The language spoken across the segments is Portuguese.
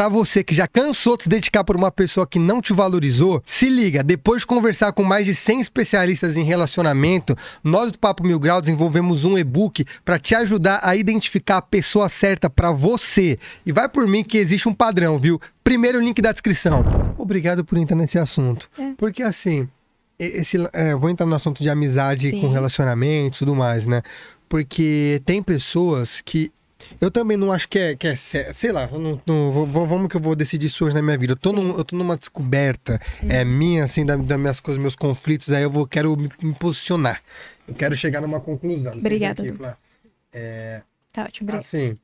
para você que já cansou de se dedicar por uma pessoa que não te valorizou, se liga, depois de conversar com mais de 100 especialistas em relacionamento, nós do Papo Mil Grau desenvolvemos um e-book para te ajudar a identificar a pessoa certa para você. E vai por mim que existe um padrão, viu? Primeiro link da descrição. Obrigado por entrar nesse assunto. É. Porque assim, esse, é, vou entrar no assunto de amizade Sim. com relacionamento e tudo mais, né? Porque tem pessoas que eu também não acho que é, que é sei lá, não, não, vamos que eu vou decidir isso hoje na minha vida. Eu tô, num, eu tô numa descoberta é uhum. minha, assim, das da minhas coisas, meus conflitos, aí eu vou, quero me, me posicionar. Eu quero chegar numa conclusão. Obrigada. É, tá ótimo, obrigada. Assim,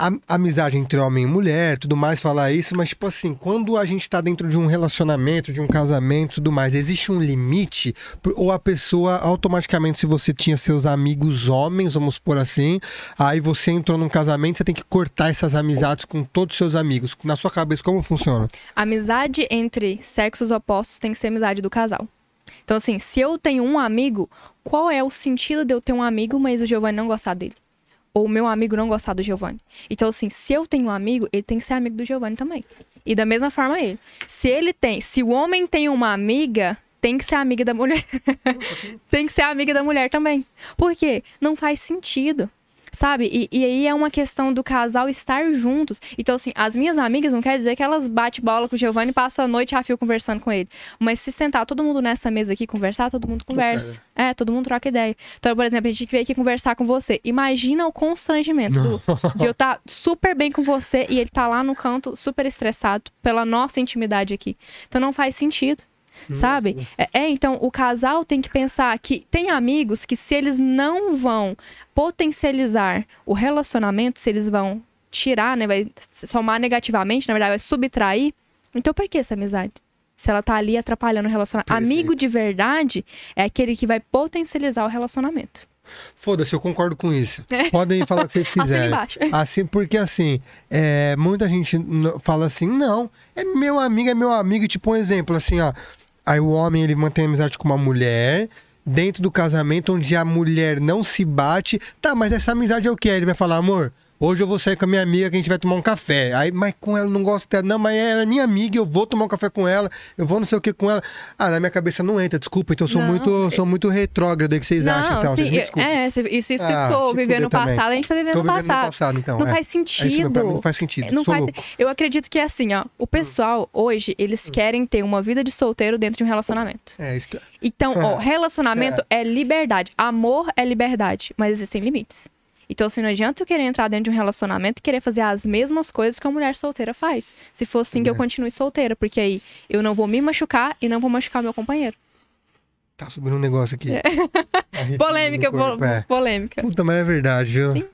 a, amizade entre homem e mulher, tudo mais, falar isso, mas, tipo assim, quando a gente tá dentro de um relacionamento, de um casamento tudo mais, existe um limite? Ou a pessoa, automaticamente, se você tinha seus amigos homens, vamos por assim, aí você entrou num casamento, você tem que cortar essas amizades com todos os seus amigos. Na sua cabeça, como funciona? Amizade entre sexos opostos tem que ser amizade do casal. Então, assim, se eu tenho um amigo, qual é o sentido de eu ter um amigo, mas o Giovanni não gostar dele? Ou meu amigo não gostar do Giovanni. Então, assim, se eu tenho um amigo, ele tem que ser amigo do Giovanni também. E da mesma forma ele. Se ele tem, se o homem tem uma amiga, tem que ser amiga da mulher. tem que ser amiga da mulher também. Porque não faz sentido. Sabe? E, e aí é uma questão do casal estar juntos. Então, assim, as minhas amigas não quer dizer que elas bate bola com o Giovanni e passa a noite a fio conversando com ele. Mas se sentar todo mundo nessa mesa aqui conversar, todo mundo conversa. É, todo mundo troca ideia. Então, por exemplo, a gente veio aqui conversar com você. Imagina o constrangimento do, de eu estar tá super bem com você e ele tá lá no canto super estressado pela nossa intimidade aqui. Então não faz sentido. Hum, sabe? É, é, então o casal tem que pensar que tem amigos que se eles não vão potencializar o relacionamento, se eles vão tirar, né, vai somar negativamente, na verdade vai subtrair, então por que essa amizade? Se ela tá ali atrapalhando o relacionamento. Perfeito. Amigo de verdade é aquele que vai potencializar o relacionamento. Foda-se, eu concordo com isso. É. Podem falar o que vocês quiserem. Assim, embaixo. assim porque assim, é, muita gente fala assim, não, é meu amigo, é meu amigo. Tipo um exemplo, assim, ó. Aí o homem ele mantém amizade com uma mulher dentro do casamento onde a mulher não se bate. Tá, mas essa amizade é o que? Ele vai falar, amor, Hoje eu vou sair com a minha amiga que a gente vai tomar um café. Aí, mas com ela não gosto dela. Não, mas ela é minha amiga, eu vou tomar um café com ela, eu vou não sei o que com ela. Ah, na minha cabeça não entra, desculpa. Então eu sou não, muito, eu... sou muito retrógrado aí que vocês não, acham, então. Sim, vocês me é, se, isso, isso ah, for no também. passado, a gente tá vivendo, no passado. no passado. então. Não é. faz é sentido. Não, não, faz sentido. Não faz... Eu acredito que é assim, ó. O hum. pessoal, hoje, eles hum. querem ter uma vida de solteiro dentro de um relacionamento. É, isso que... Então, ó, é. relacionamento é. é liberdade. Amor é liberdade, mas existem limites. Então, assim, não adianta eu querer entrar dentro de um relacionamento e querer fazer as mesmas coisas que a mulher solteira faz. Se for assim, é. que eu é. continue solteira, porque aí eu não vou me machucar e não vou machucar meu companheiro. Tá subindo um negócio aqui. É. polêmica, corpo, é. polêmica. Puta, mas é verdade, viu? Sim.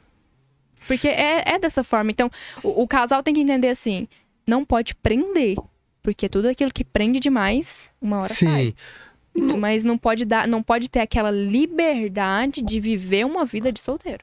Porque é, é dessa forma. Então, o, o casal tem que entender assim: não pode prender. Porque tudo aquilo que prende demais, uma hora Sim. Mas não pode dar, não pode ter aquela liberdade de viver uma vida de solteiro.